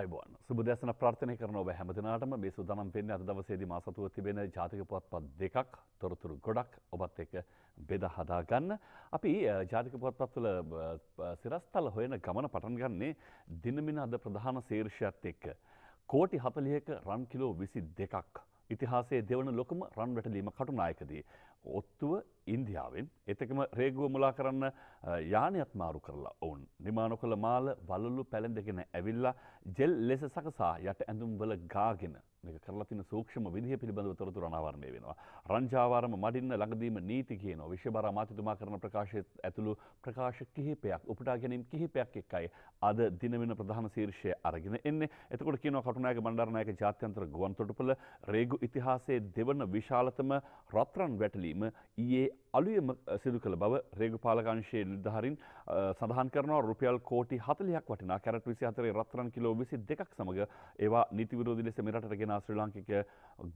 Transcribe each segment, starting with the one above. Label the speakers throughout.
Speaker 1: අයිබෝන් සුබදසන ප්‍රර්ථනය කරන ඔබ හැමතිනාටම මේ සුදනම් පෙන්න්න අද දවසේද මාසතුව තිබෙන ජාතික පුවත් පත් දෙකක් තොරතුරු ගොඩක් ඔබත් එක බෙද හදාගන්න. අපි ජාතික පුවත්පත්තුල සිරස්තල හොයන ගමන පටන් ගන්නේ දිනමින අද ප්‍රධාන සේර්ෂයක්ත් එක්ක. කෝටි හතලියක රන් කිලෝ විසි දෙකක්. ඉතිහාසේ දෙවන ලොකම රන් වැටලීම කටුනායකදී. ඔත්තුව ඉන්දියාවෙන් එතකම රේගුව මුලා කරන්න යානයත් මාරු කරලා ඔවුන් නිමානො කළ මාල වලල්ලු පැළඳගෙන ඇවිල්ලා ජෙල් ලෙස සකසා යට ඇඳුම්වල ගාගෙන මේක කරලා තියෙන සූක්ෂම විදිහ පිළිබඳව තොරතුරු අනාවරණය වෙනවා. රංජාවාරම මඩින්න ළඟදීම නීති කියන විශ්වබර අමාත්‍යතුමා කරන ප්‍රකාශය ඇතුළු ප්‍රකාශ කිහිපයක් උපුටා ගැනීම් කිහිපයක් එක්කයි අද දින වෙන ප්‍රධාන ශීර්ෂය අරගෙන එන්නේ. එතකොට කියනවා කටුනායක බණ්ඩාරනායක ජාත්‍යන්තර ගුවන් තොටුපළ රේගු ඉතිහාසයේ දෙවන විශාලතම රත්රන් වැටලීම ඊයේ අලුයම සිදු කළ බව රේගු පාලකංශයේ නිලධාරීන් සඳහන් කරනවා රුපියල් කෝටි 40ක් වටිනා කැරට් 24 රත්රන් කිලෝ 22ක් සමග ඒවා නීති විරෝධී ලෙස මෙරටට ගෙන වෙන ශ්‍රී ලාංකික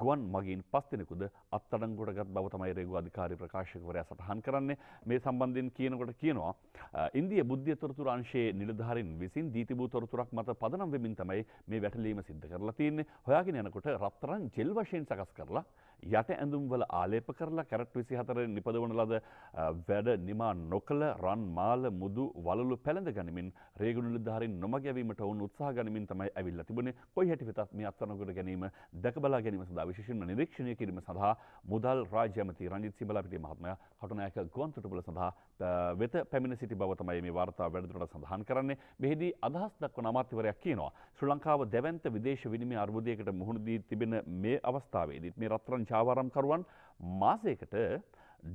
Speaker 1: ගුවන් මගින් පස් දෙනෙකුද අත්අඩංගුවටගත් බව තමයි රේගු අධිකාරී ප්‍රකාශකවරයා සටහන් කරන්නේ මේ සම්බන්ධයෙන් කියනකොට කියනවා ඉන්දිය බුද්ධිය තොරතුරු අංශයේ නිලධාරීන් විසින් දීතිබූ තොරතුරක් මත පදනම් වෙමින් තමයි මේ වැටලීම සිද්ධ කරලා තියෙන්නේ හොයාගෙන යනකොට රත්තරන් ජෙල් වශයෙන් සකස් කරලා යට ඇඳුම්වල ආලේප කරලා කැරට් විසි හතර නිපදවන ලද වැඩ නිමා නොකළ රන් මාල මුදු වලු පැළඳ ගනිමින් රේගුණු ධාරින් නොමගැවීමට ඔවුන් උත්සාහ ගනිමින් තමයි ඇවිල්ල තිබුණ කොයි හැටි වෙතත් මේ අත්වනකොට ගැනීම දැකබලා ගැනීම සඳහා විශේෂම නිරීක්ෂණය කිරීම සඳහා මුදල් රාජ්‍යමති රංජිත් සිබලාපිටිය මහත්මයා කටුනායක ගුවන්තොටුපළ සඳහා වෙත පැමිණ සිටි බව තමයි මේ වාර්තා වැඩිදුරට සඳහන් කරන්නේ මෙහිදී අදහස් දක්වන අමාත්‍යවරයක් කියනවා ශ්‍රී ලංකාව දැවැන්ත විදේශ විනිමය අර්බුදයකට මුහුණ දී තිබෙන මේ අවස්ථාවේදී මේ රත්රන් ඡාවාරම්කරුවන් මාසයකට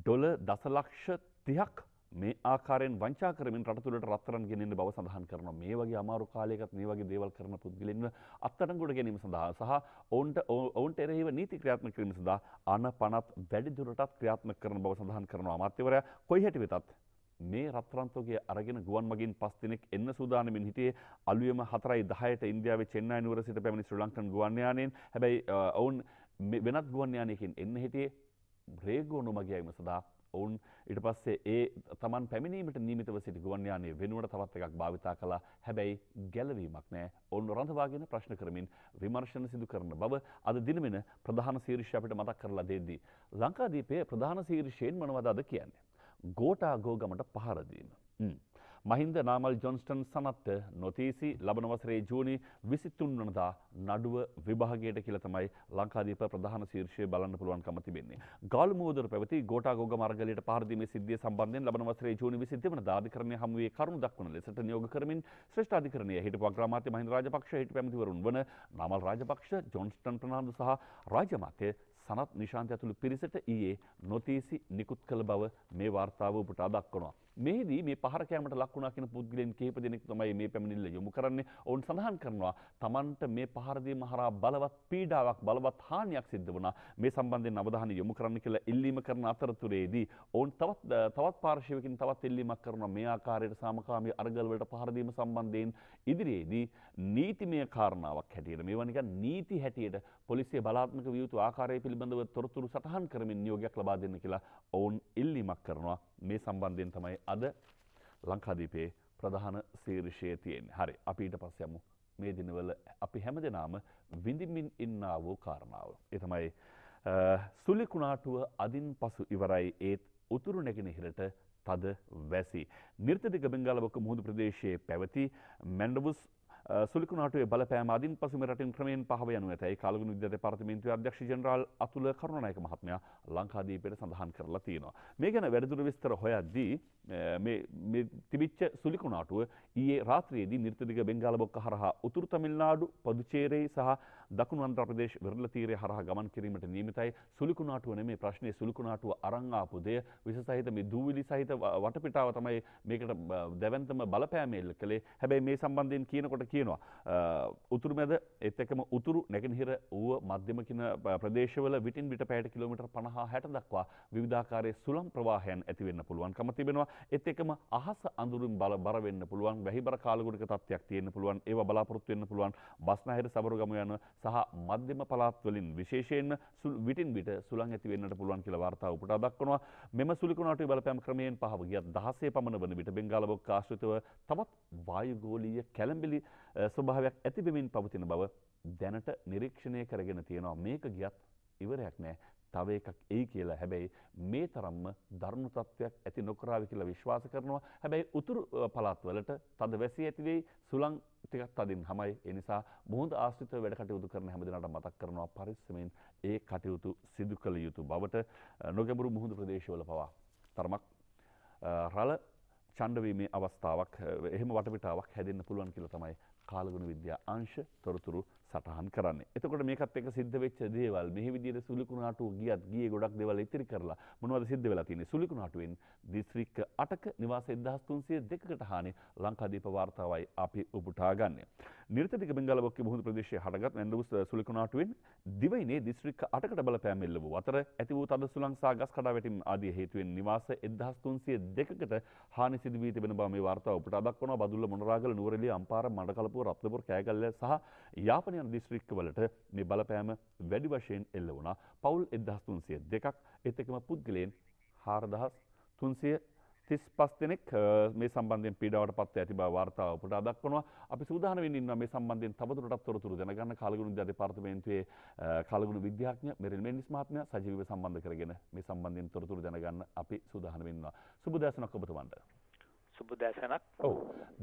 Speaker 1: ඩොල දසලක්ෂ තියක් මේ ආකාරෙන් වංචා කරමින් රටතුළට රත්තරන් ගෙනෙන්න බව සඳහන් කරනවා. මේ වගේ අමාරු කාලයකත් මේ වගේ දේවල් කරන පුද්ගලයින්ව අත්අඩංගුවට ගැනීම සඳහා සහ ඔවුන්ට ඔවුන්ට එරෙහිව නීති ක්‍රියාත්මක කිරීම සඳහා අනපනත් වැඩි දුරටත් ක්‍රියාත්මක කරන බව සඳහන් කරනවා. අමාත්‍යවරයා කොයි හැටි වෙතත් මේ රත්තරන්තෝගේ අරගෙන ගුවන් මගින් පස් දෙනෙක් එන්න සූදානමින් හිටියේ අලුයම හතරයි 10ට ඉන්දියාවේ චෙන්නයි නුවර සිට පැමිණි ශ්‍රී ලංකන් ගුවන් යානයෙන්. හැබැයි ඔවුන් වෙනත් ගුවන්යානයකින් එන්න හිටියේ බ්‍රේගෝ නොමගයීම සඳහා ඔවුන් ඉට පස්සේ ඒ තමන් පැමිණීමට නීමිතව සිටි ගුවන්යානය වෙනුවට තවත් එකක් භාවිතා කලා හැබැයි ගැලවීමක් නෑ ඔන්න රඳවාගෙන ප්‍රශ්න කරමින් විමර්ශණ සිදු කරන බව අද දිනමෙන ප්‍රධාන සීර්ෂ අපිට මතක් කරලා දෙද්දී. ලංකාදීපය ප්‍රධාන සීර්ෂයෙන් මනවදාද කියන්නේ. ගෝටා ගෝගමට පහරදීම. මහින්ද නාමල් ජොන්ස්ටන් සනත්ත නොතීසි ලබන වසරේ ජූනි 23 වෙනිදා නඩුව විභාගයට කියලා තමයි ලංකාදීප ප්‍රධාන ශීර්ෂය බලන්න පුළුවන්කම තිබෙන්නේ. ගාල්මුවදොර පැවති ගෝඨාගෝග මාර්ගලයට පහර දීමේ සිද්ධිය සම්බන්ධයෙන් ලබන වසරේ ජූනි 22 වෙනිදා අධිකරණය හමු වී කරුණු දක්වන ලෙසට නියෝග කරමින් ශ්‍රේෂ්ඨ අධිකරණයේ හිටපු අග්‍රාමාත්‍ය මහින්ද රාජපක්ෂ හිටපු ඇමතිවරුන් වන නාමල් රාජපක්ෂ ජොන්ස්ටන් ප්‍රනාන්දු සහ රාජමාත්‍ය සනත් නිශාන්ත ඇතුළු පිරිසට ඊයේ නොතීසි නිකුත් කළ බව මේ වාර්තාව ඔබට අදක්වනවා. මෙහිදී මේ පහර කෑමට ලක් වුණා කියන පුද්ගලයන් කිහිප දෙනෙක් තමයි මේ පැමිණිල්ල යොමු කරන්නේ. ඔවුන් සඳහන් කරනවා තමන්ට මේ පහර දීම හරහා බලවත් පීඩාවක් බලවත් හානියක් සිද්ධ වුණා. මේ සම්බන්ධයෙන් අවධානය යොමු කරන්න කියලා ඉල්ලීම කරන අතරතුරේදී ඔවුන් තවත් තවත් පාර්ශවයකින් තවත් ඉල්ලීමක් කරනවා. මේ ආකාරයට සාමකාමී අරගල වලට පහර දීම සම්බන්ධයෙන් ඉදිරියේදී නීතිමය කාරණාවක් හැටියට මේවා නිකන් නීති හැටියට පොලිසිය බලාත්මක විය යුතු ආකාරය පිළිබඳව පිළිබඳව තොරතුරු සටහන් කරමින් නියෝගයක් ලබා දෙන්න කියලා ඔවුන් ඉල්ලීමක් කරනවා මේ සම්බන්ධයෙන් තමයි අද ලංකාදීපේ ප්‍රධාන සීර්ෂයේ තියෙන් හරි අපිට පස්ස යමු මේ දිනවල අපි හැම දෙනාම විඳිමින් ඉන්නා වූ කාරණාව. එතමයි සුලිකුණාටුව අදින් පසු ඉවරයි ඒත් උතුරු නැගෙනහිරට තද වැසි. නිර්තදික බංගාලවක මුහුදු ප්‍රදේශයේ පැවති මැන්ඩවුස් සුලිකුණනාටේ බලපෑම අදින් පසු රටින් ක්‍රමයෙන් පහව යනු ඇතයි කාලගුණ විද්‍ය දෙපාර්තමේන්තුවේ අධ්‍යක්ෂ ජෙනරාල් අතුල කරුණානායක මහත්මයා ලංකාදීපයට සඳහන් කරලා තියෙනවා. මේ ගැන වැඩිදුර විස්තර හොයද්දී මේ තිබිච්ච සුලිකුණාටුව ඒ රාත්‍රයේදී නිර්තදික බෙංගාල බොක්ක හරහා උතුරු තමිල්නාඩු පදුචේරේ සහ දකුණු අන්ත්‍ර ප්‍රදේශ වෙරළ තීරය හරහා ගමන් කිරීමට නියමිතයි සුලිකුණාටුව නෙමේ ප්‍රශ්නේ සුලිකුණාටුව අරන් ආපු දෙය විස සහිත මේ දූවිලි සහිත වටපිටාව තමයි මේකට දැවැන්තම බලපෑම එල්ල කළේ හැබැයි මේ සම්බන්ධයෙන් කියනකොට කියනවා උතුරු මැද ඒත් එක්කම උතුරු නැගෙනහිර ඌව මධ්‍යම කියන ප්‍රදේශවල විටින් විට පැයට කිලෝමීටර් 50 60 දක්වා විවිධාකාරයේ සුළම් ප්‍රවාහයන් ඇති වෙන්න පුළුවන්කම තිබෙනවා ඒත් එකම අහස අඳුරින් බල බර වෙන්න පුළුවන් වැහිබර කාලගුණික තත්ත්වයක් තියෙන්න පුළුවන් ඒවා බලාපොරොත්තු වෙන්න පුළුවන් බස්නාහිර සබරගම යන සහ මධ්‍යම පළාත් වලින් විශේෂයෙන්ම විටින් විට සුළං ඇති වෙන්නට පුළුවන් කියලා වාර්තා උපුටා දක්වනවා මෙම සුලිකුණ අටුවේ බලපෑම් ක්‍රමයෙන් පහව ගියත් 16 පමණ වන විට බෙන්ගාල බොක්ක ආශ්‍රිතව තවත් වායුගෝලීය කැළඹිලි ස්වභාවයක් ඇති වෙමින් පවතින බව දැනට නිරීක්ෂණය කරගෙන තියෙනවා මේක ගියත් ඉවරයක් නෑ තව එකක් ඒ කියලා හැබැයි මේ තරම්ම දරුණු තත්ත්වයක් ඇති නොකරාවි කියලා විශ්වාස කරනවා. හැබැයි උතුරු පළාත්වලට තද වැසී ඇති වෙයි සුළං ටිකක් තදින් හමයි. ඒ නිසා බොහොඳ ආශ්‍රිතව වැඩ කටයුතු කරන හැමදෙනාට මතක් කරනවා පරිස්සමෙන් ඒ කටයුතු සිදු කළ යුතු බවට නොගැඹුරු මුහුදු ප්‍රදේශවල පවා තරමක් රළ ඡණ්ඩවීමේ අවස්ථාවක් එහෙම වටපිටාවක් හැදෙන්න පුළුවන් කියලා තමයි කාලගුණ විද්‍යා අංශ තොරතුරු සටහන් කරන්න එතකොට මේකත් එක සිද්ධ වෙච්ච දේවල් මෙහි විදිහට සුලිකුණු හටුව ගියත් ගියේ ගොඩක් දේවල් ඉතිරි කරලා මොනවද සිද්ධ වෙලා තියෙන්නේ සුලිකුණු හටුවෙන් දිස්ත්‍රික්ක 8ක නිවාස 1302කට හානි ලංකාදීප වාර්තාවයි අපි උපුටා ගන්නේ නිර්තතික බංගලබක්ක මුහුදු ප්‍රදේශයේ හටගත් නැන්දුස් සුලිකුණාටුවෙන් දිවයිනේ දිස්ත්‍රික්ක 8කට බලපෑම් එල්ල වූ අතර ඇති වූ තද සුළං සහ ගස් කඩාවැටීම් ආදී හේතුවෙන් නිවාස 1302කට හානි සිදු වී තිබෙන බව මේ වාර්තාව ඔබට අදක් වනවා බදුල්ල මොනරාගල නුවරඑළිය අම්පාර මඩකලපුව රත්නපුර කෑගල්ල සහ යාපන යන දිස්ත්‍රික්කවලට මේ බලපෑම වැඩි වශයෙන් එල්ල වුණා පවුල් 1302ක් එත් එකම පුද්ගලයන් 4300 තිස් පස් දෙනෙක් මේ සම්බන්ධෙන් පීඩාවට පත් ඇති බව වාර්තාව උපුට දක්වනවා අපි සූදානම් වෙමින් ඉන්නවා මේ සම්බන්ධයෙන් තවදුරටත් තොරතුරු දැනගන්න කලගුණ විද්‍යා දෙපාර්තමේන්තුවේ කලගුණ විද්‍යාඥ මෙරිල් මෙන්ඩිස් මහත්මයා සජීවීව සම්බන්ධ කරගෙන මේ සම්බන්ධයෙන් තොරතුරු දැනගන්න අපි සූදානම් වෙනවා සුබ දවසක් ඔබතුමන්ට
Speaker 2: සුබ දැසනක් ඔව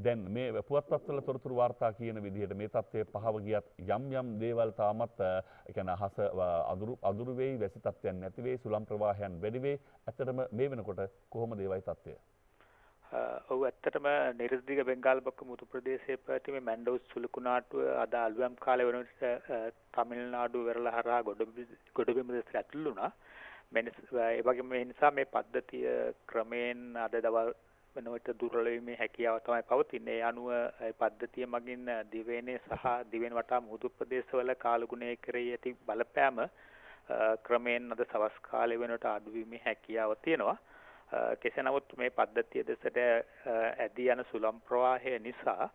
Speaker 1: දැන් මේ පුවත්පත්වල තොරතුරු වාර්තා කියන විදිහට මේ තත්ත්වය පහව ගියත් යම් යම් දේවල් තාමත් එකන අහස අදුරු අදුරු වෙයි වැසි තත්ත්වයන් නැති වෙයි සුළම් ප්‍රවාහයන් වැඩි වෙයි ඇත්තටම මේ වෙනකොට කොහොමද ඒවයි තත්ත්වය
Speaker 2: ඔහු ඇත්තටම නිර්දිග බෙංගාල් බක්ක මුතු ප්‍රදේශයේ පැවති මේ මැන්ඩෝස් සුළුකුණාටුව අද අලුයම් කාලේ වෙනකොට තමිල්නාඩු වෙරළ හරහා ගොඩබිම දෙසට ඇතුළු වුණා. මේ ඒ වගේම ඒ නිසා මේ පද්ධතිය ක්‍රමයෙන් අද දවල් ඉක්මන විට දුර්වලීමේ හැකියාව තමයි පවතින්නේ. අනුව පද්ධතිය මගින් දිවයිනේ සහ දිවෙන් වටා මුහුදු ප්‍රදේශවල කාලගුණයේ කෙරෙහි ඇති බලපෑම ක්‍රමයෙන් අද සවස් කාලය වෙනකොට අඩුවීමේ හැකියාව තියෙනවා. කෙසේ නමුත් මේ පද්ධතිය දෙසට ඇදී යන සුලම් ප්‍රවාහය නිසා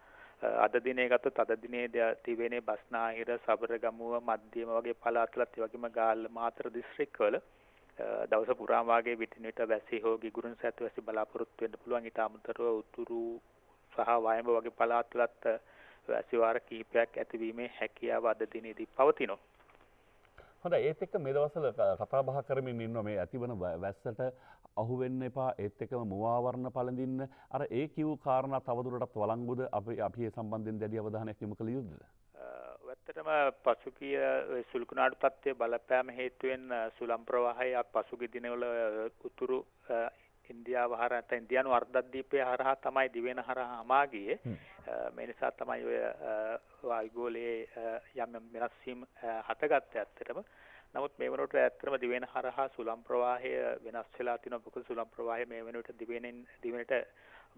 Speaker 2: අද දිනේ ගත්තොත් අද දිනේ තිවෙනේ බස්නාහිර සබරගමුව මධ්‍යම වගේ පළාත්ලත් ඒ වගේම ගාල්ල මාතර දිස්ත්‍රික්කවල දවස පුරාම වාගේ පිටින් පිට වැසි හෝ ගිගුරුන් සත් වැසි බලාපොරොත්තු වෙන්න පුළුවන් ඊට අමතරව උතුරු සහ වයඹ වගේ පළාත්වලත් වැසි වාර කිහිපයක් ඇතිවීමේ හැකියාව අද දිනේදී පවතිනවා.
Speaker 1: හොඳ ඒත් එක්ක මේ දවසල කතා බහ කරමින් ඉන්න මේ ඇතිවන වැස්සට අහු වෙන්න එපා ඒත් එකම මුවාවරණ පලඳින්න අර ඒ කිව් කාරණ තවදුරටත් වලංගුද අපි අපේ සම්බන්ධෙන් දැඩි අවධානයක් යොමු කළ යුද්ධද
Speaker 2: ඇත්තටම පසුගිය සුල්කුණාඩු තත්ත්වය බලපෑම හේතුවෙන් සුලම් ප්‍රවාහය පසුගිය දිනවල උතුරු ඉන්දියාව හරහා නැත්නම් ඉන්දියානු අර්ධද්වීපය හරහා තමයි දිවෙන හරහා හමා ගියේ. මේ නිසා තමයි ඔය වායුගෝලයේ යම් යම් වෙනස් වීම් හටගත්තේ ඇත්තටම. නමුත් මේ වෙනකොට ඇත්තම දිවෙන හරහා සුලම් ප්‍රවාහය වෙනස් වෙලා තිනවා. මොකද සුලම් ප්‍රවාහය මේ වෙනකොට දිවෙනෙන් දිවෙනට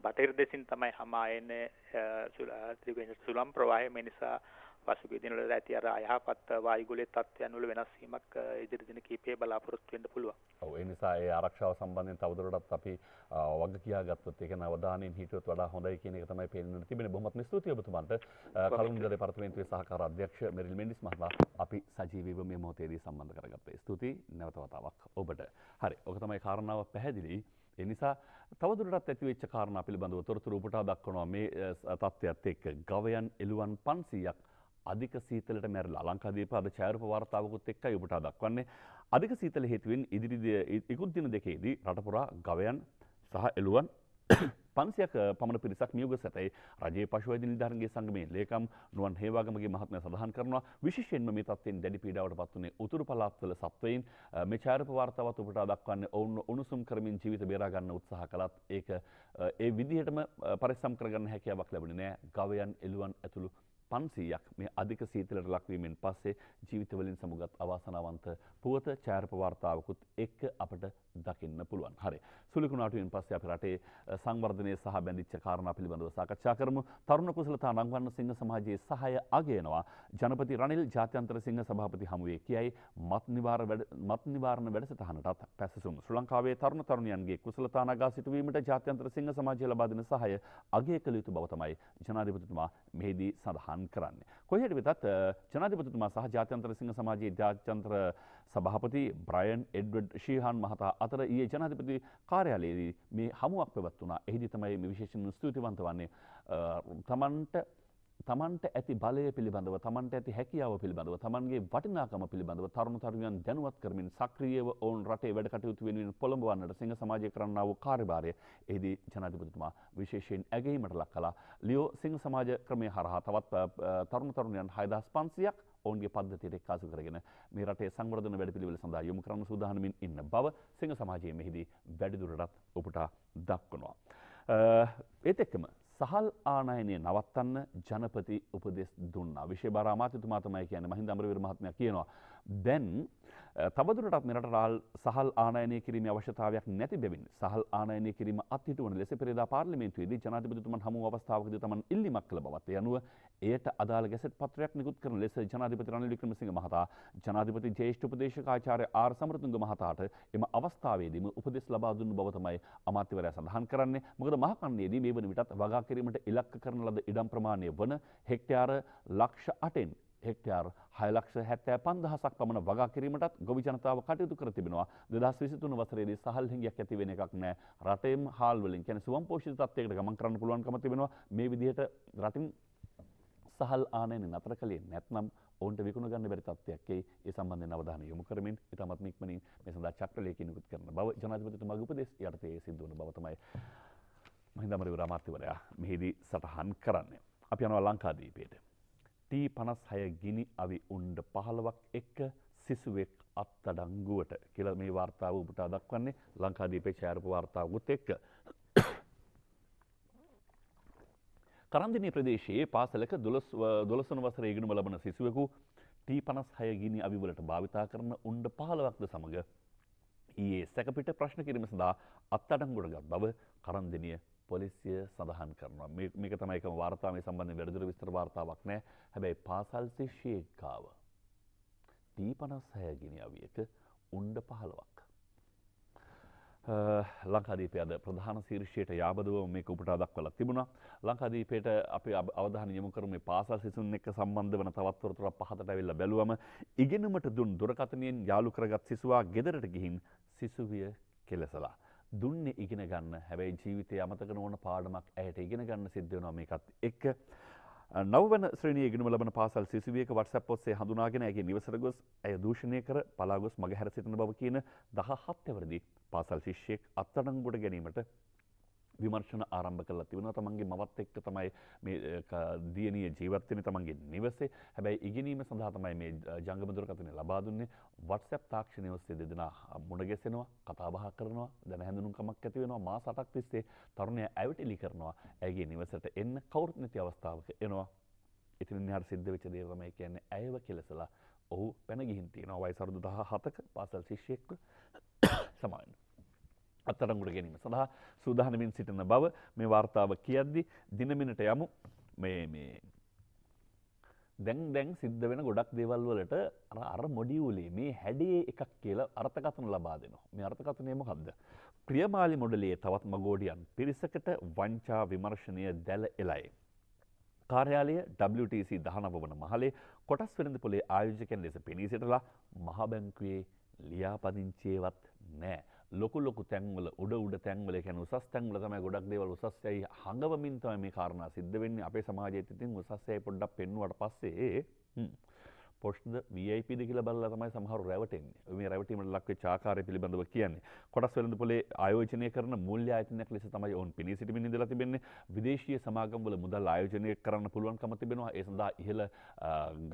Speaker 2: බටහිර දෙසින් තමයි හමා එන්නේ සුලම් ප්‍රවාහය මේ නිසා පසුගිය දිනවල ඇති අර අයහපත් වායුගුලේ තත්ත්වයන් වල වෙනස් වීමක් ඉදිරි දින කිහිපයේ බලාපොරොත්තු වෙන්න පුළුවන්.
Speaker 1: ඔව් ඒ නිසා ඒ ආරක්ෂාව සම්බන්ධයෙන් තවදුරටත් අපි වග කියා ගත්තොත් ඒක නවධානයෙන් හිටියොත් වඩා හොඳයි කියන එක තමයි පේන්න තිබෙන්නේ. බොහොමත්ම ස්තුතියි ඔබතුමන්ට. කලුණුදර දෙපාර්තමේන්තුවේ සහකාර අධ්‍යක්ෂ මෙරිල් මෙන්ඩිස් මහතා අපි සජීවීව මේ මොහොතේදී සම්බන්ධ කරගත්තේ. ස්තුතියි නැවත වතාවක් ඔබට. හරි. ඔක තමයි කාරණාව පැහැදිලි. එනිසා තවදුරටත් ඇතිවෙච්ච කාරණ පිළිබඳව තොරතුරු උපටා දක්වනවා මේ තත්ත්වයක්ත් එක්ක ගවයන් එළුවන් පන්සීයක් අධික සීතලට මැරලා ලංකාදීප අද ඡායාරූප වාර්තාවකුත් එක්කයි ඔබට දක්වන්නේ අධික සීතල හේතුවෙන් ඉදිරි ඉකුත් දින දෙකේදී රට පුරා ගවයන් සහ එළුවන් පන්සියක් පමණ පිරිසක් නියෝග සැතයි රජයේ පශුවෛද්‍ය නිලධාරන්ගේ සංගමේ ලේකම් නුවන් හේවාගමගේ මහත්මයා සඳහන් කරනවා විශේෂයෙන්ම මේ තත්ත්වයෙන් දැඩි පීඩාවට පත් වුනේ උතුරු පළාත්වල සත්වයින් මේ ඡායාරූප වාර්තාවත් ඔබට දක්වන්නේ ඔවුන් උණුසුම් කරමින් ජීවිත බේරා ගන්න උත්සාහ කළත් ඒක ඒ විදිහටම පරිස්සම් කරගන්න හැකියාවක් ලැබුණේ නෑ ගවයන් එළුවන් ඇතුළු පන්සීයක් මේ අධික සීතලට ලක්වීමෙන් පස්සේ ජීවිතවලින් සමුගත් අවාසනාවන්ත පුවත චෑරපවාර්තාවකුත් එක්ක අපට දකින්න පුළුවන් හරි සුලිකුණාටුවෙන් පස්සේ අපි රටේ සංවර්ධනය සහ බැඳිච්ච කාරණා පිළිබඳව සාකච්ඡා කරමු තරුණ කුසලතා නංවන්න සිංහ සමාජයේ සහය අගයනවා ජනපති රනිල් ජාත්‍යන්තර සිංහ සභාපති හමුවේ කියයි මත් නිවාර මත් නිවාරණ වැඩසටහනටත් පැසසුම් ශ්‍රී ලංකාවේ තරුණ තරුණියන්ගේ කුසලතා නගා සිටුවීමට ජාත්‍යන්තර සිංහ සමාජය ලබා දෙන සහය අගය කළ යුතු බව තමයි ජනාධිපතිතුමා මෙහිදී සඳහන් කරන්නේ කොහේට වෙතත් ජනාධිපතිතුමා සහ ජාත්‍යන්තර සිංහ සමාජයේ ජාත්‍යන්තර සභාපති බ්‍රයන් එඩ්වඩ් ශීහන් මහතා අතර ඒ ජනාධිපති කාර්යාලයේදී මේ හමුවක් පැවත් වුණා එහිදි තමයි මේ විශේෂෙන් ස්තුතිවන්ත වන්නේ තමන්ට තමන්ට ඇති බලය පිළිබඳව තමන්ට ඇති හැකියාව පිළිබඳව තමන්ගේ වටිනාකම පිළිබඳව තරුණ තරුණියන් දැනුවත් කරමින් සක්‍රියව ඔවුන් රටේ වැඩ කටයුතු වෙනුවෙන් පොළඹවන්නට සිංහ සමාජය කරන්නා වූ කාර්යභාරය එහිදී ජනාධිපතිතුමා විශේෂයෙන් ඇගීමට ලක් කළා ලියෝ සිංහ සමාජ ක්‍රමය හරහා තවත් තරුණ තරුණියන් 6500ක් ඔවන්ගේ පද්ධතියට එක්කාසු කරගෙන මේ රටේ සංවර්ධන වැඩපිළිවෙල සඳහා යොමු කරන සූදානමින් ඉන්න බව සිංහ සමාජයේ මෙහිදී වැඩිදුරටත් ඔබට දක්වනවා. ඒත් එක්කම සහල් ආනයනය නවත්තන්න ජනපති උපදෙස් දුන්නා විශේෂ බාර අමාත්‍යතුමා තමයි කියන්නේ මහින්ද අමරවීර මහත්මයා කියනවා දැන් තවදුරටත් මෙරට රාල් සහල් ආනයනය කිරීම අවශ්‍යතාවයක් නැති බැවින් සහල් ආනයනය කිරීම අත්හිටුවන ලෙස පෙරදා පාර්ලිමේන්තුවේදී ජනාධිපතිතුමන් හමු අවස්ථාවකදී තමන් ඉල්ලීමක් කළ බවත් යනුව එයට අදාළ ගැසට් පත්‍රයක් නිකුත් කරන ලෙස ජනාධිපති රනිල් වික්‍රමසිංහ මහතා ජනාධිපති ජ්‍යෙෂ්ඨ උපදේශකාචාර්ය ආර් සමරතුංග මහතාට එම අවස්ථාවේදීම උපදෙස් ලබා දුන්න බව තමයි අමාත්‍යවරයා සඳහන් කරන්නේ මොකද මහකන්නේදී මේ වන විටත් වගා කිරීමට ඉලක්ක කරන ලද ඉඩම් ප්‍රමාණය වන හෙක්ටයාර ලක්ෂ අටෙන් හෙක්ටයාර් හයලක්ෂ හැත්තෑ පන්දහසක් පමණ වගා කිරීමටත් ගොවි ජනතාව කටයුතු කර තිබෙනවා දෙදස් විසිතුන වසරේදී සහල්හිංගයක් ඇති වෙන එකක් නෑ රටේම් හාල්වලින් කැන සුවම් පෝෂිත තත්වයකට ගමන් කරන්න පුළුවන්කම තිබෙනවා මේ විදිහට රටින් සහල් ආනයන නතර කළේ නැත්නම් ඔවන්ට විකුණ ගන්න බැරි තත්වයක්ේ ඒ සම්බන්ධ අවධාන යොමු කරමින් ඉතාමත් නික්මනින් මේ සඳහා චක්‍රලයකිනුකුත් කරන බව ජනාධිපතිතුමා උපදෙස් යටතේ සිද්ධ වන බව තමයි මහින්දමරිවර අමාත්‍යවරයා මෙහිදී සටහන් කරන්නේ. අපි යනවා ලංකාදීපයට. ටී පනස් හය ගිනි අවි උන්ඩ පහළවක් එක්ක සිසුවෙක් අත්තඩංගුවට කියල මේ වාර්තාව උපට දක්වන්නේ ලංකාදීපේ ශෑරපු වාර්තාවගුත් එක්ක. කරන්දිනී ප්‍රදේශයේ පාසලක දොලසන වසර ඉගෙනුම ලබන සිසුවකු ටී පනස් හය ගිනි අවිවලට භාවිතා කරන උන්ඩ පහලවක්ද සමඟ. ඒ සැකපිට ප්‍රශ්න කිරීම සඳහා අත්තඩංගුට ගත් බව කරන්දිනිය පොලිසිය සඳහන් කරනවා මේක තමයි එකම වාර්තාව මේ සම්බන්ධ වැඩිදුර විස්තර වාර්තාවක් නෑ හැබැයි පාසල් ශිෂ්‍යයෙක් ගාව දී 56 ගිනි අවියක උණ්ඩ 15ක් ලංකාදීපය අද ප්‍රධාන ශීර්ෂයට යාබදව මේක උපටා දක්වල තිබුණා ලංකාදීපයට අපි අවධාන යොමු කරමේ පාසල් සිසුන් එක්ක සම්බන්ධ වන තවත්තොරතුර පහතට ඇවිල්ලා බැලුවම ඉගෙනුමට දුන් දුරකථනයෙන් යාළු කරගත් සිසුවා ගෙදරට ගිහින් සිසුවිය කෙලසලා දුන්නේ ඉගෙන ගන්න හැබැයි ජීවිතය අමතක නොවන පාඩමක් ඇයට ඉගෙන ගන්න සිද්ධ වෙනවා මේකත් එක්ක නවවන ශ්‍රේණියේ ඉගෙනුම ලබන පාසල් සිසුවියක WhatsApp ඔස්සේ හඳුනාගෙන ඇගේ නිවසට ගොස් ඇය දූෂණය කර පලා ගොස් මගහැර සිටින බව කියන 17 වෙනිදී පාසල් ශිෂ්‍යයෙක් අත්අඩංගුවට ගැනීමට විමර්ශන ආරම්භ කලා තිබෙන තමන්ගේ මවත් එක්ක තමයි දියනිය ජීවත්වන තමන්ගේ නිවසේ හැබැයි ඉගෙනීම සඳහා තමයි මේ ජංගමදුරකතනය ලබා දුන්නේ වටසැප් තාක්ෂණය ඔස්සේ දෙදෙනා මුණගෙසෙනවා කතාබහ කරනවා දැන හැඳුනුම්කමක් ඇතිවෙනවා මා සටක් තිස්සේ තරුණය ඇවිටිලි කරනවා ඇගේ නිවසට එන්න කවුරුත් නැති අවස්ථාවක එනවා ඉතින් හර සිද්ධ වෙච්ච දේ තමයි කියන්නේ ඇයව කෙලසලා ඔහු පැන ගිහින් තියෙනවා වයසරුදු දහ හතක පාසල් ශිෂ්‍යෙක්ව සමාවෙන්න අත්තරංගුට ගැනීම සඳහා සූදානමින් සිටින බව මේ වාර්තාව කියද්දි දිනමිනට යමු මේ දැන් දැන් සිද්ධ වෙන ගොඩක් දේවල් වලට අර අර මොඩියුලේ මේ හැඩේ එකක් කියලා අර්ථකථන ලබා දෙනවා. මේ අර්ථකථනය මොකද්ද? ප්‍රියමාලි මොඩලයේ තවත් මගෝඩියන් පිරිසකට වංචා විමර්ශනය දැල එළයි. කාර්යාලය WTC 19 වන මහලේ කොටස් වෙළඳ පොලේ ආයෝජකයන් ලෙස පෙනී සිටලා මහ බැංකුවේ ලියාපදිංචියවත් නැහැ. ලොකු ලොකු තැන්වල උඩ උඩ තැන්වල කැන උසස් තැන්වල තමයි ගොඩක් දේවල් උසස්යයි හඟවමින් තමයි මේ කාරණා සිද්ධ වෙන්නේ අපේ සමාජයේ තිතින් උසස්යයි පොඩ්ඩක් පෙන්වුවට පස්සේ පොෂ්ද වයිපද කියල බල තමයි සහර රැවටෙන් මේ රැවටීමට ලක්වේ චාකාර පිළිබඳව කියන්නේ කොටස් වෙලඳ පොලේ ආයෝජනය කරන මුල් අයතනයක් ලෙස තමයි ඔවන් පිනි සිටිමි නිදලා තිබෙන්නේ විදේශීය සමාගම්වල මුදල් ආයෝජනය කරන්න පුළුවන් කම තිබෙනවා ඒ සඳහා ඉහළ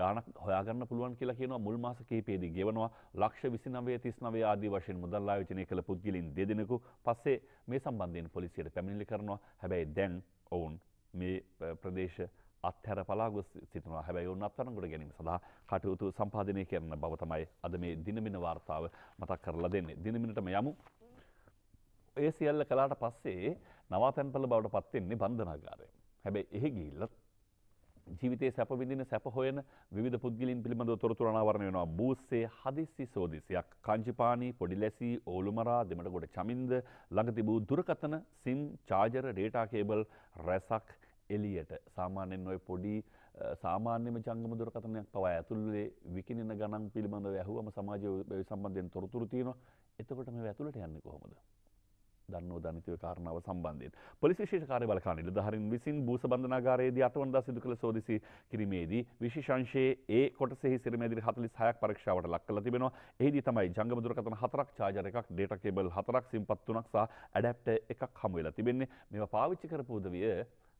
Speaker 1: ගානක් හොයාගන්න පුළුවන් කියලා කියනවා මුල් මාස කීපයේදී ගෙවනවා ලක්ෂ 29 39 ආදී වශයෙන් මුදල් ආයෝජනය කළ පුද්ගලයන් දෙදෙනෙකු පස්සේ මේ සම්බන්ධයෙන් පොලිසියට පැමිණිලි කරනවා හැබැයි දැන් ඔවුන් මේ ප්‍රදේශ අත්හැර පලාගොස් සිටනවා හැබැයි ඔවුන් අත්තරංගුට ගැනීම සඳහා කටයුතු සම්පාදනය කරන බව තමයි අද මේ දිනමින වාර්තාව මතක් කරලා දෙන්නේ. දිනමිනටම යමු. ඒ සියල්ල කළාට පස්සේ නවාතැන්පල බවට පත්වෙන්නේ බන්ධනාගාරය. හැබැයි එහි ගිහිල්ලත් ජීවිතේ සැප විඳින සැප හොයන විවිධ පුද්ගලයන් පිළිබඳව තොරතුරු අනාවරණය වෙනවා බූස්සේ හදිස්සි සෝදිසියක් කංචිපානි පොඩිලැසි ඕලුමරා දෙමඩගොඩ චමින්ද ළඟ තිබූ දුරකථන සිම් චාර්ජර් ඩේටා කේබල් රැසක් එලියට සාමාන්‍යෙන් ඔය පොඩි සාමාන්‍යම ජංගම දුරකථනයක් පවා ඇතුළේ විකිනෙන ගණන් පිළිබඳව ඇහුවම සමාජය සම්බන්ධයෙන් තොරතුරු තියෙනවා එතකොට මේ ඇතුළට යන්නේ කොහොමද දන්නෝ ධනිතව කාරණාව සම්බන්ධයෙන් පොලිසි විශේෂ කාර්ය බලකාණ නිලධාරීන් විසින් බූස බන්ධනාගාරයේදී අටවනදා සිදු කළ සෝදිසි කිරීමේදී විශේෂ අංශයේ ඒ කොටසෙහි සිරමැදිරි 46ක් පරීක්ෂාවට ලක් කරලා තිබෙනවා. එෙහිදී තමයි ජංගම දුරකථන හතරක්, චාර්ජර් එකක්, ඩේටා කේබල් හතරක්, සිම්පත් තුනක් සහ ඇඩැප්ටර් එකක් හමු වෙලා තිබෙන්නේ. මේවා පාවිච්චි කරපු උදවිය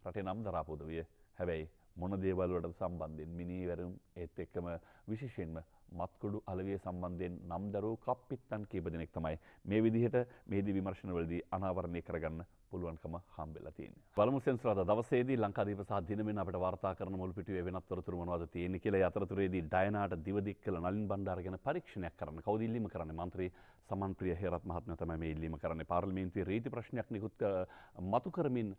Speaker 1: රටේ නම් දරාපුදවිය හැබැයි මොන දේවල්වලට සම්බන්ධෙන් මිනීවැරුම් ඒත් එක්කම විශේෂයෙන්ම මත්කුඩු අලවිය සම්බන්ධයෙන් නම් දරූ කප්පිත්තන් කීප දෙනෙක් තමයි මේ විදිහට මේදී විමර්ශනවලදී අනාවරණය කරගන්න පුළුවන්කම හම්බෙලා තියෙන්නේ. බලමු සෙන්සුරාදා දවසේදී ලංකාදීප සහ දිනමෙන් අපිට වාර්තා කරන මුල් පිටුවේ වෙනත් තොරතුරු මොනවද තියෙන්නේ කියලා යතරතුරේදී ඩයනාට දිවදික් කළ නලින් බණ්ඩාර ගැන පරීක්ෂණයක් කරන්න කවුද ඉල්ලීම කරන්නේ මන්ත්‍රී සමන්ප්‍රිය හෙරත් මහත්ම තමයි මේ ඉල්ලීම කරන්නේ පාර්ලිමේන්තුවේ රීති ප්‍රශ්නයක් නිකුත් මතු කරමින්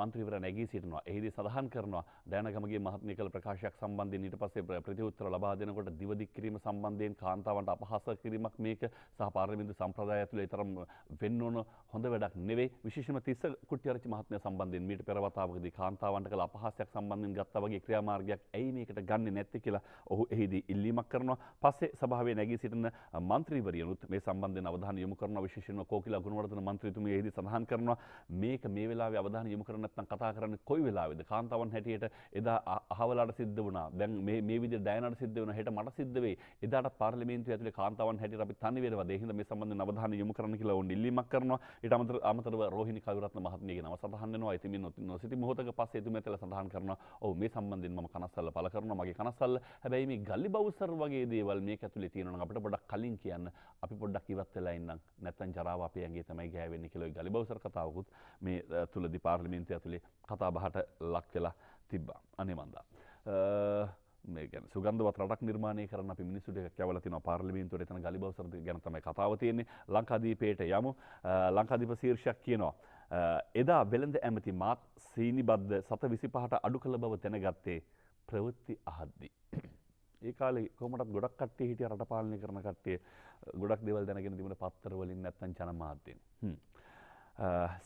Speaker 1: මන්ත්‍රීවරයා නැගී සිටිනවා. එහිදී සඳහන් කරනවා දයනගමගේ මහත්මිය කළ ප්‍රකාශයක් සම්බන්ධයෙන් ඊට පස්සේ ප්‍රතිඋත්තර ලබා දෙනකොට දිවදික් කිරීම සම්බන්ධයෙන් කාන්තාවන්ට අපහාස කිරීමක් මේක සහ පාර්ලිමේන්තු සම්ප්‍රදාය ඇතුළේ තරම් වෙන්න ඕන හොඳ වැඩක් නෙවෙයි. විශේෂයෙන්ම තිස්ස කුට්ටිආරච්චි මහත්මිය සම්බන්ධයෙන් මීට පෙර වතාවකදී කාන්තාවන්ට කළ අපහාසයක් සම්බන්ධයෙන් ගත්තා වගේ ක්‍රියාමාර්ගයක් ඇයි මේකට ගන්නෙ නැත්තේ කියලා ඔහු එහිදී ඉල්ලීමක් කරනවා. පස්සේ සභාවේ නැගී සිටින මන්ත්‍රීවරියනුත් මේ සම්බන්ධයෙන් සම්බන්ධයෙන් අවධානය යොමු කරනවා විශේෂයෙන්ම කෝකිලා ගුණවර්ධන මන්ත්‍රීතුමිය එහිදී සඳහන් කරනවා මේක මේ වෙලාවේ අවධානය යොමු කරන්නේ නැත්නම් කතා කරන්නේ කොයි වෙලාවේද කාන්තාවන් හැටියට එදා අහවලාට සිද්ධ වුණා දැන් මේ මේ විදිහට ඩයනාට සිද්ධ වෙනවා හෙට මට සිද්ධ වෙයි එදාට පාර්ලිමේන්තුවේ ඇතුලේ කාන්තාවන් හැටියට අපි තනි වෙනවා ඒ හින්දා මේ සම්බන්ධයෙන් අවධානය යොමු කරන්න කියලා උන් ඉල්ලීමක් කරනවා ඊට අමතර අමතරව රෝහිණි කවිරත්න මහත්මියගේ නම සඳහන් වෙනවා ඉතින් මේ නොසිටි මොහොතක පස්සේ එතුමිය ඇතුළේ සඳහන් කරනවා ඔව් මේ සම්බන්ධයෙන් මම කනස්සල්ල පළ කරනවා මගේ කනස්සල්ල හැබැයි මේ ගලි බවුසර් වගේ දේවල් මේක ඇතුලේ තියෙනවා නම් අපිට පොඩ්ඩක් කලින් කියන්න අපි පොඩ්ඩක් ජීවත් වෙලා ඉන්නම් නැත්නම් ජරාව අපේ ඇඟේ තමයි ගෑවෙන්නේ කියලා ඒ ගලිබවුසර් කතාවකුත් මේ තුලදී පාර්ලිමේන්තුව ඇතුලේ කතා බහට ලක් වෙලා තිබ්බා. අනේ මන්දා. මේ ගැන සුගන්ධවත් රටක් නිර්මාණය කරන අපි මිනිස්සුට එකක් යවලා තිනවා පාර්ලිමේන්තුවට එතන ගලිබවුසර් ගැන තමයි කතාව තියෙන්නේ. ලංකාදීපයට යමු. ලංකාදීප ශීර්ෂයක් කියනවා. එදා වෙළඳ ඇමති මාත් සීනිබද්ද සත විසි පහට අඩු කළ බව තැනගත්තේ ප්‍රවෘත්ති අහද්දී. ඒ කාලේ කොමටත් ගොඩක් කට්ටිය හිටිය රට පාලනය කරන කට්ටිය ගොඩක් දෙවල් දැනගෙන තිබුණ පත්තරවලින් නැත්තන් ජනමාධ්‍යෙන්.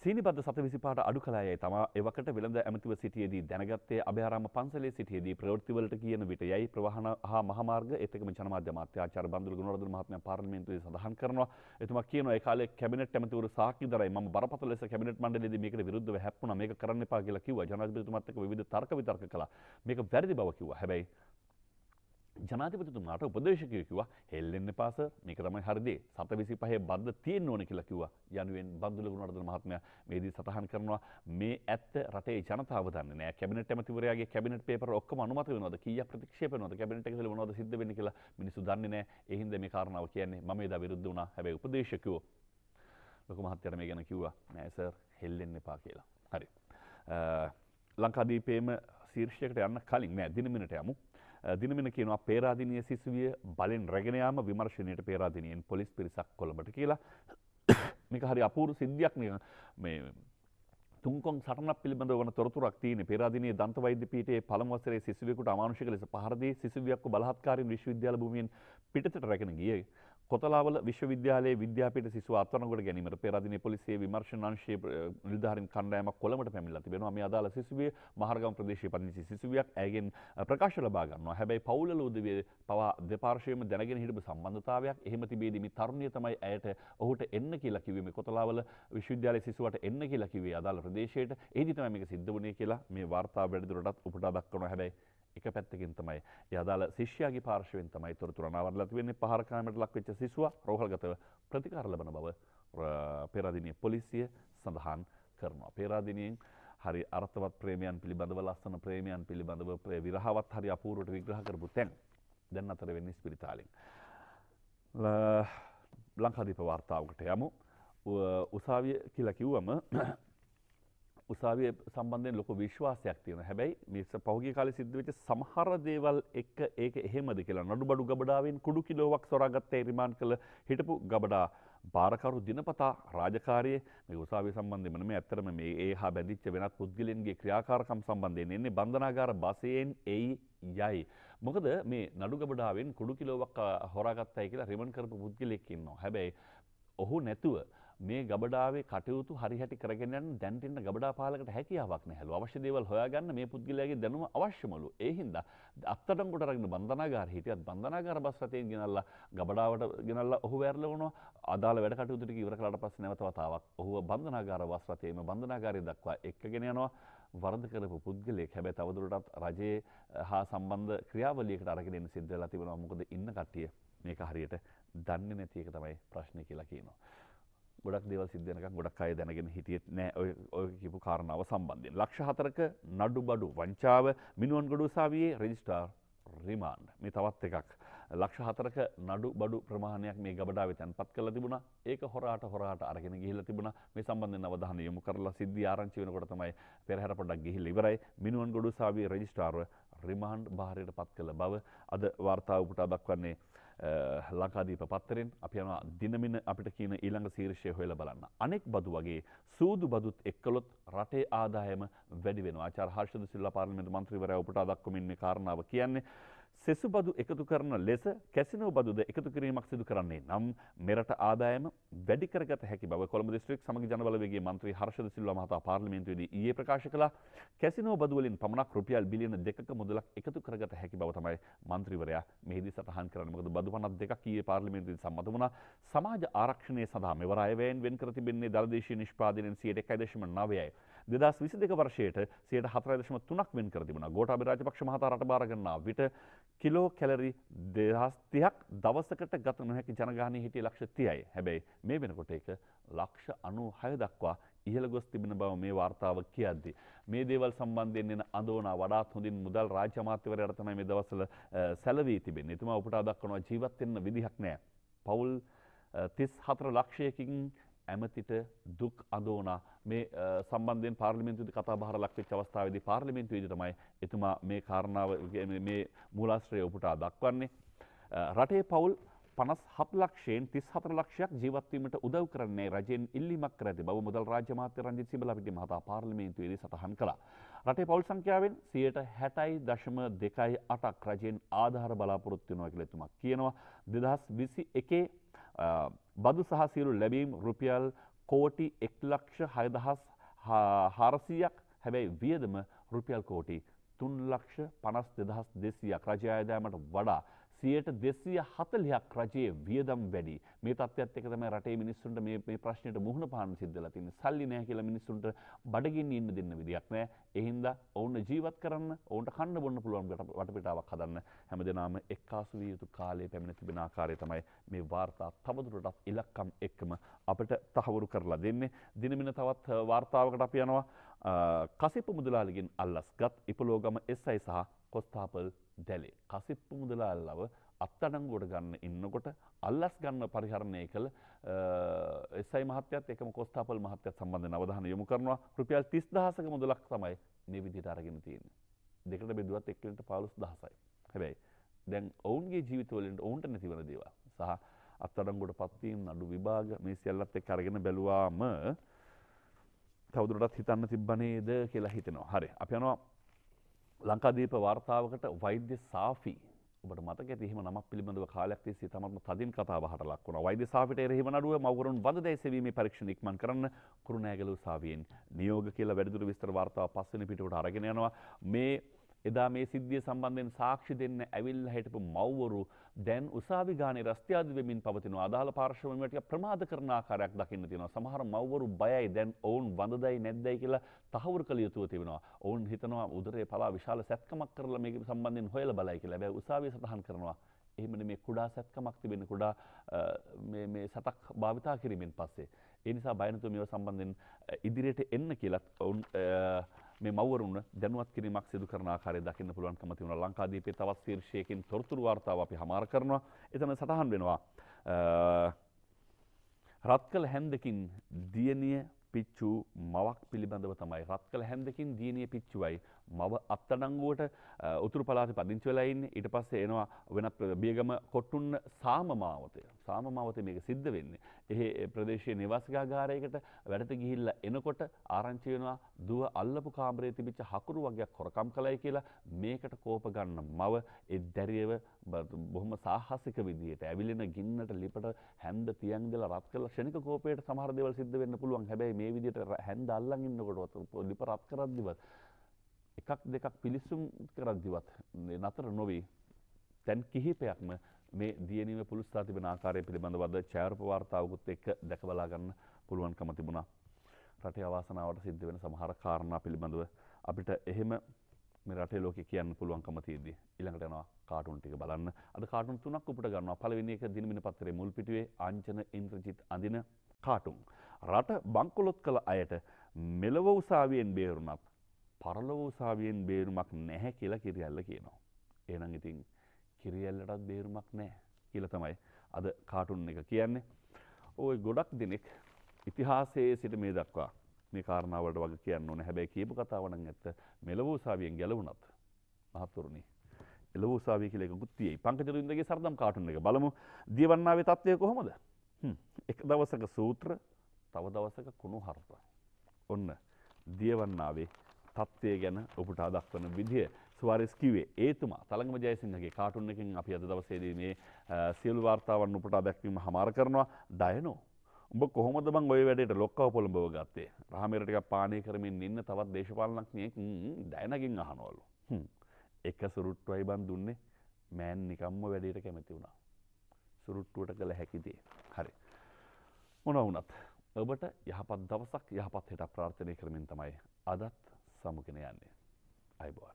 Speaker 1: සීනිබද සත විසිපාට අඩු කලායයි තම එවකට වෙළඳ ඇමතිව සිටියේදී දැනගත්තේ අභයාරම පන්සලේ සිටියේදී ප්‍රවෘත්තිවලට කියන විට යයි ප්‍රවාහන හා මහමාර්ග ඒකම ජනමාධ්‍ය මාත්‍යාචාර බඳුරු ගුණවර්ධන මහත්මයා පාර්ලිමේන්තුවේ සඳහන් කරනවා එතුමා කියනවා ඒ කාලේ කැබිනට් ඇමතිවරු සාක්ෂි දරයි මම බරපතල ලෙස කැබිනට් මණ්ඩලයේදී මේකට විරුද්ධව හැප්පුණා මේක කරන්න එපා කියලා කිව්වා ජනාධිපතිතුමාත් එක්ක විවිධ තර්ක විතර්ක කළා මේක වැරදි බව කිව්වා හැබැයි ජනාතිපතිතුමාට උපදේශකය කිව්වා හෙල්ලෙන්න පාස මේක තමයි හරිදේ සත විසි පහේ බද්ධ තියෙන් ඕන කියලා කිව්වා යනුවෙන් බන්දුලගුණවර්ධන මහත්මයා මේදී සටහන් කරනවා මේ ඇත්ත රටේ ජනතාව දන්නේ නෑ කැබිනට් ඇමතිවරයාගේ කැබිනට් පේපර් ඔක්කොම අනුමත වෙනවද කීයක් ප්‍රතික්ෂේප වෙනවද කැබිනට් එකේ මොනවද සිද්ධ වෙන්නේ කියලා මිනිස්සු දන්නේ නෑ ඒ හින්දා මේ කාරණාව කියන්නේ මම එදා විරුද්ධ වුණා හැබැයි උපදේශකයෝ ලොකු මහත්තයාට මේ ගැන කිව්වා නෑ සර් හෙල්ලෙන්න එපා කියලා හරි ලංකාදීපේම ශීර්ෂයකට යන්න කලින් නෑ දිනමිනට යමු දිනමින කියනවා පේරාදිනය සිසුවිය බලෙන් රැගෙනයාම විමර්ශණයට පේරාදිනයෙන් පොලිස් පිරිසක් කොළඹට කියලා මේක හරි අපූරු සිද්ධියක් නිය මේ තුන්කොන් සටන පිළිබඳ වන තොරතුරක් තියෙන පෙරාදිනේ දන්ත වෛද්‍ය පීඨයේ පළමු වසරේ සිසුවෙකුට අමානුෂික ලෙස පහර දී සිසුවියක්ව බලහත්කාරයෙන් විශ්වවිද්‍යාල භූමියෙන් පිටතට රැගෙන ගියේ කොතලාවල විශ්වවිද්‍යාලයේ විද්‍යාපීට සිසු අත්වනකොට ගැනීමට පෙරදින පොලිසිය විමර්ශණ අංශයේ නිලධාරීන් කණ්ඩායමක් කොළඹට පැමිණලා තිබෙනවා. මේ අදාළ සිසුවිය මහරගම ප්‍රදේශයේ පදිංචි සිසුවියක් ඇයගෙන් ප්‍රකාශ ලබා ගන්නවා. හැබැයි පවුල ලෝදිවේ පවා දෙපාර්ශ්වයේම දැනගෙන හිටපු සම්බන්ධතාවයක් එහෙම තිබේදී මේ තරුණිය තමයි ඇයට ඔහුට එන්න කියලා කිව්වේ. මේ කොතලාවල විශ්වවිද්‍යාලයේ සිසුවට එන්න කියලා කිව්වේ අදාළ ප්‍රදේශයට. එහිදී තමයි මේක සිද්ධ වුණේ කියලා මේ වාර්තාව වැඩිදුරටත් උපුටා දක්වනවා. හැබැයි එක පැත්තකින් තමයි යදාල ශිෂ්‍යයාගේ පාර්ශවෙන් තමයි තොරතුර අනාවරලත් වෙන්නේ පහරකාමට ලක්වෙච්ච සිසුව රෝහල්ගතව ප්‍රතිකාර ලබන බව පෙරාදිනය පොලිසිය සඳහන් කරනවා. පේරාදිනයෙන් හරි අර්ථවත් ප්‍රේමයන් පිළිබඳව ලස්සන ප්‍රේමයන් පිළිබඳව ප්‍රේ විරහවත් හරි අපූරුවට විග්‍රහ කරපු තැන් දැන් අතර වෙන්නේ ස්පිරිතාලෙන්. ලංකාදීප වාර්තාවකට යමු උසාවිය කියලා කිව්වම උසාවිය සම්බන්ධයෙන් ලොක විශ්වාසයක් තියෙන හැබැයි මිස පහුගේ කාලේ සිද්ධ වෙච්ච සමහර දේවල් එක්ක ඒක එහෙමද කියලා නඩු බඩු ගබඩාවෙන් කුඩු කිලෝවක් සොරාගත්තේ රිමාන්ඩ් කළ හිටපු ගබඩා භාරකරු දිනපතා රාජකාරියේ මේ උසාවිය සම්බන්ධයෙන්ම නෙමෙයි ඇත්තටම මේ ඒ හා බැඳිච්ච වෙනත් පුද්ගලයන්ගේ ක්‍රියාකාරකම් සම්බන්ධයෙන් එන්නේ බන්ධනාගාර බසයෙන් එයි යයි මොකද මේ නඩු ගබඩාවෙන් කුඩු කිලෝවක් හොරාගත්තයි කියලා රිමන්ඩ් කරපු පුද්ගලයෙක් ඉන්නවා හැබැයි ඔහු නැතුව මේ ගබඩාවේ කටයුතු හරිහැටි කරගෙන යන්න දැන් ඉන්න ගබඩා පාලකට හැකියාවක් නැහැලු. අවශ්‍ය දේවල් හොයාගන්න මේ පුද්ගලයාගේ දැනුම අවශ්‍යමලු. ඒ හින්දා අත්අඩංගුවට අරගෙන බන්ධනාගාරය හිටියත් බන්ධනාගාර බස් රථයෙන් ගෙනල්ලා ගබඩාවට ගෙනල්ලා ඔහු වැරලවනවා. අදාළ වැඩ කටයුතු ටික ඉවර කළාට පස්සේ නැවත වතාවක් ඔහුව බන්ධනාගාර බස් රථයේම බන්ධනාගාරය දක්වා එක්කගෙන යනවා. වරද කරපු පුද්ගලයෙක් හැබැයි තවදුරටත් රජයේ හා සම්බන්ධ ක්‍රියාවලියකට අරගෙන එන්න සිද්ධ වෙලා තිබෙනවා. මොකද ඉන්න කට්ටිය මේක හරියට දන්නේ නැති එක තමයි ප්‍රශ්නේ කියලා කියනවා. ගොඩක් දෙවල් සිද්ධනක ගොඩක් අය දැනගෙන හිටියත් නෑ ඔය කිපු කාරණාව සම්බන්ධයෙන් ලක්ෂ හතරක නඩු බඩු වංචාව මිනුවන් ගොඩු සාවියේ රෙජිස්ටාර් රිමාන්ඩ් මේ තවත් එකක්. ලක්ෂ හතරක නඩු බඩු ප්‍රමාණයක් මේ ගබඩාව තැන්පත් කළ තිබුණ ඒක හොරාට හොරාට අරගෙන ගිහිල තිබුණ මේ සම්බන්ධ අවධාන යොමු කරලා සිද්ධ ආරංචි වෙනකොට තමයි පෙරහැර පොඩක් ගිහිල් ඉවරයි මිනුවන් ගොඩු සාවි රෙජිස්ටාර්ව රිමාන්ඩ් භාරයට පත් කළ බව අද වාර්තාව උපුටා දක්වන්නේ ලංකාදීප පත්තරෙන් අපි යනවා දිනමින අපිට කියන ඊළඟ ශීර්ෂය හොයලා බලන්න. අනෙක් බදු වගේ සූදු බදුත් එක්කලොත් රටේ ආදායම වැඩි වෙනවා. ආචාර්ය හර්ෂද සිල්ලා පාර්ලිමේන්තු මන්ත්‍රීවරයා උපුටා දක්වමින් මේ කාරණාව කියන්නේ සෙසු බදු එකතු කරන ලෙස කැසිනෝ බදුද එකතු කිරීමක් සිදු කරන්නේ නම් මෙරට ආදායම වැඩි කරගත හැකි බව කොළඹ දිස්ත්‍රික් සමග ජනබලවේගයේ මන්ත්‍රී හර්ෂද සිල්වා මහතා පාර්ලිමේන්තුවේදී ඊයේ ප්‍රකාශ කළා කැසිනෝ බදු වලින් පමණක් රුපියල් බිලියන 2ක මුදලක් එකතු කරගත හැකි බව තමයි මන්ත්‍රීවරයා මෙහිදී සටහන් කරන්නේ මොකද බදු 52ක් ඊයේ පාර්ලිමේන්තුවේදී සම්මත වුණා සමාජ ආරක්ෂණය සඳහා මෙවර අයවැයෙන් වෙන් කර තිබෙන්නේ දරදේශීය නිෂ්පාදනයෙන් 101.9යි දෙදස් විසි දෙක වර්ෂයට සයට හතරදශම තුනක් වෙන් කර තිබුණ ගෝට අභිරාජපක්ෂ මහතා රට බාරගන්නා විට කිලෝ කැලරි දෙහස්තියක් දවසකට ගත නොහැකි ජනගානය හිටිය ලක්ෂ තියයි හැබැයි මේ වෙනකොට එක ලක්ෂ අනු හය දක්වා ඉහළ ගොස් තිබෙන බව මේ වාර්තාව කියද්දි. මේ දේවල් සම්බන්ධයෙන් එන අඳෝනා වඩාත් හොඳින් මුදල් රාජ්‍ය අමාත්‍යවරයාට තමයි මේ දවස්වල සැලවී තිබෙන්නේ. එතුමා උපුටා දක්වනවා ජීවත් වෙන්න විදිහක් නැහැ. පවුල් තිස් හතර ලක්ෂයකින් ඇමතිට දුක් අදෝන මේ සම්බන්ධයෙන් පාර්ලිමෙන්තුද කතා බහර ලක්වෙච් අවස්ථාවද පාර්ලිමෙන්තු විදිතමයි එතුමා මේ කාරණාව මේ මූලාශ්‍රය ඔපුටා දක්වන්නේ. රටේ පවුල් පනස් හත් ලක්ෂයෙන් තිස් හතර ලක්ෂයක් ජීවත්වීමට උදව් කරන්නේ රජයෙන් ඉල්ලිමක් කර ඇති බව මුදල් රාජමාත්‍ය රංජිත් සිබලපිටි මහතා පාර්ලිමේන්තුවේදී සටහන් කළා. රටේ පවුල් සංඛ්‍යාවෙන් සියයට හැටයි දශම දෙකයි අටක් රජයෙන් ආධාර බලාපොරොත්තු වෙනවා කියලා එතුමා කියනවා. 2021 එකේ බදු සහ සියලු ලැබීම් රුපියල් කෝටි එක්ලක්ෂ හයදහස් හාරසියක් හැබැයි වියදම රුපියල් කෝටි තුන්ලක්ෂ පනස් දෙදහස් දෙසියක් රජායදෑමට වඩා සියයට දෙසිය හතලයක් රජයේ වියදම් වැඩි මේ තත්ත්වත් එක තම රටේ මිනිස්සුන්ට මේ ප්‍රශ්නයට මුහුණ පාන සිද්ධල තින සල්ලි නෑ කියලා මිනිස්සුන්ට බඩගින් ඉන්න දෙන්න විදියක් නෑ එහින්ද ඔවුන්න ජීවත් කරන්න ඔවුන්ට කන්න බොන්න පුළුවන් වටපිටාවක් හදන්න හැම දෙනාම එක්කාසු විය යුතු කාලය පැමිණ තිබෙන ආකාරය තමයි මේ වාර්තා තවදුරටත් ඉලක්කම් එක්කම අපට තහවුරු කරලා දෙන්නේ දිනමින තවත් වාර්තාවකට අපි යනවා කසිපු මුදලාලිගෙන් අල්ලස් ගත් ඉපලෝගම එස්සයි සහ කොස්ථාපල් දැලේ. කසිප්පු මුදලාල්ලව අත්තඩංගුවට ගන්න ඉන්නකොට අල්ලස් ගන්න පරිහරණය කළ එසයි මහත්‍යත් එකම කොස්ථාපල් මහත්‍යත් සම්බන්ධ නවධාන යොමු කරනවා රුපියල් තිස් දහසක මුදලක් තමයි මේ විදිහට අරගෙන තියෙන්නේ. දෙකට බෙදුවත් එක්කලට පාලුස් දහසයි. හැබැයි දැන් ඔවුන්ගේ ජීවිතවලින්ට ඔවුන්ට නැතිවන දේවා සහ අත්තඩංගුවට පත්වීම අඩු විභාග මේ සියල්ලත් එක්ක අරගෙන බැලුවාම තවදුරටත් හිතන්න තිබ්බනේද කියලා හිතෙනවා. හරි. අපි යනවා ලංකාදීප වාර්තාවකට වෛද්‍ය සාෆි ඔබට මතක ඇතිහෙම නමක් පිළිබඳව කාලයක් තිස්සේ තමත්ම තදින් කතා බහට ලක් වුණා. වෛද්‍ය සාෆිට එරෙහිව නඩුව මව්වරුන් වද දැයි සෙවීමේ පරීක්ෂණ ඉක්මන් කරන්න කුරුණෑගල උසාවියෙන් නියෝග කියලා වැඩිදුර විස්තර වාර්තාව පස්වෙනි පිටුවට අරගෙන යනවා. මේ එදා මේ සිද්ධිය සම්බන්ධයෙන් සාක්ෂි දෙන්න ඇවිල්ලා හිටපු මව්වරු දැන් උසාවි ගානේ රස්තියාදු වෙමින් පවතින අදාළ පාර්ශ්වවලින් ටික ප්‍රමාද කරන ආකාරයක් දකින්න තියෙනවා. සමහර මව්වරු බයයි දැන් ඔවුන් වඳදයි නැද්දයි කියලා තහවුරු කළ යුතුව තිබෙනවා. ඔවුන් හිතනවා උදරේ පලා විශාල සැත්කමක් කරලා මේක සම්බන්ධයෙන් හොයලා බලයි කියලා. හැබැයි උසාවිය සටහන් කරනවා එහෙමන මේ කුඩා සැත්කමක් තිබෙන කුඩා මේ සතක් භාවිතා කිරීමෙන් පස්සේ. ඒ නිසා බයනතු මේව සම්බන්ධයෙන් ඉදිරියට එන්න කියලත් ඔවුන් මේ මවරුන් දැනුවත් කිරීමක් සිදු කරන ආකාරය දකින්න පුළුවන්කම තිබුණා ලංකාදීපේ තවත් ශීර්ෂයකින් තොරතුරු වාර්තාව අපි හමාර කරනවා එතන සටහන් වෙනවා රත්කල හැන්දකින් දියණිය පිච්චු මවක් පිළිබඳව තමයි රත්කල හැන්දකින් දියණිය පිච්චුවයි මව අත්තඩංගුවට උතුරු පලාට පදිංචවෙලයින් ඊට පස්සේ එනවා වෙනත් බියගම කොට්ටුන්න සාමමාවතය සාමමාවතය මේක සිද්ධ වෙන්නේ. එහි ප්‍රදේශය නිවස්ගාගාරයකට වැඩට ගිහිල්ල එනකොට ආරංචිවෙනවා දුව අල්ලපු කාම්රේ තිබිච්ච හකුරු වගේ කොරකම් කලයි කියලා මේකට කෝපගන්න මව එ දැරියව බොහොම සාහසික විදිහයට ඇවිලෙන ගින්නට ලිපට හැන්ද තියන්දල රත් කල ෂණක කෝපයට සමහරදවල් සිද්ධ වෙන්න පුළුවන් හැබැයි මේ විදිට හැන්ද අල්ලන් ඉන්නකොට ලිප රත් කරද්දිවත්. එකක් දෙකක් පිලිස්සුම් කරද්දිවත් නතර නොවී තැන් කිහිපයක්ම මේ දියනීම පුළුස්ථා තිබෙන ආකාරය පිළිබඳවද චෑරප වාර්තාවකුත් එක්ක දැකබලා ගන්න පුළුවන්කම තිබුණා. රටේ අවාසනාවට සිද්ධ වෙන සමහර කාරණා පිළිබඳව අපිට එහෙම මේ රටේ ලෝකේ කියන්න පුළුවන්කම තියෙද්දි ඊළඟට යනවා කාටුන් ටික බලන්න. අද කාටුන් තුනක් උපුට ගන්නවා. පළවෙනි එක දිනමින පත්‍රයේ මුල් පිටුවේ ආංචන ඉන්ද්‍රජිත් අඳින කාටුන්. රට බංකොලොත් කළ අයට මෙලව උසාවියෙන් බේරුණත් පරලොව උසාවියෙන් බේරුමක් නැහැ කියලා කිරියල්ල කියනවා. එහෙනම් ඉතින් කිරියල්ලටත් බේරුමක් නැහැ කියලා තමයි අද කාටුන් එක කියන්නේ. ওই ගොඩක් දෙනෙක් ඉතිහාසයේ සිට මේ දක්වා මේ කාරණාවලට වගේ කියන්න ඕනේ. හැබැයි කියපු කතාව නම් ඇත්ත මෙලව උසාවියෙන් ගැලවුණත් මහත්වරුනි එලව උසාවිය කියලා එකකුත් තියෙයි. පංකජතුන්දගේ සරදම් කාටුන් එක බලමු. දියවන්නාවේ තත්ත්වය කොහොමද? එක දවසක සූත්‍ර, තව දවසක කුණු හර්ප. ඔන්න දියවන්නාවේ තත්ත්වය ගැන ඔබට අදක්වන විදිහ ස්වාරස් කිවේ ඒතුමා තළඟම ජයසිංහගේ කාටුන් එකින් අපි අද දවසේදී මේ සියලු වාර්තාවන් උපට අදැක්වීම හමාර කරනවා දයනෝ. උඹ කොහොමද බං ඔය වැඩට ලොක්කව පොළඹව ගත්තේ රහමරටක පානය කරමින් ඉන්න තවත් දේශපාලනක්නයෙක් දැනකින් අහනවලු. එක සුරුට්ටුවයි බන් දුන්නේ මෑන් නිකම්ම වැඩට කැමැති වුණා. සුරුට්ටුවට කළ හැකිදේ. හරි. මොන වුනත් ඔබට යහපත් දවසක් යහපත් හිට ප්‍රාර්ථනය කරමින් තමයි අදත් සමුගෙන යන්නේ අයිබෝන්